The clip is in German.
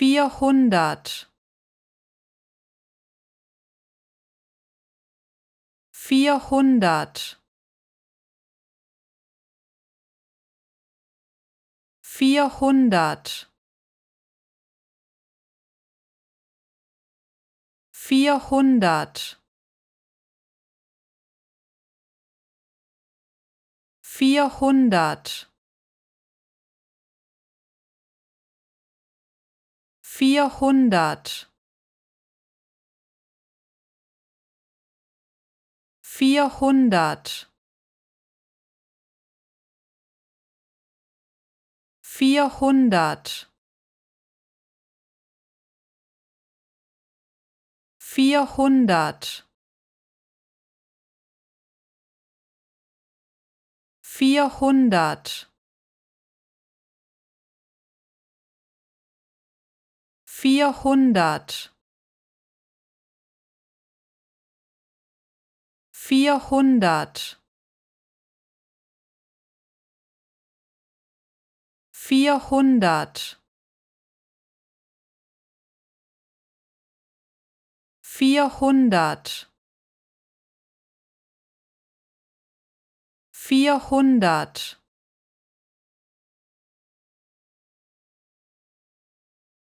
vierhundert vierhundert vierhundert vierhundert vierhundert vierhundert vierhundert vierhundert vierhundert vierhundert vierhundert vierhundert vierhundert vierhundert vierhundert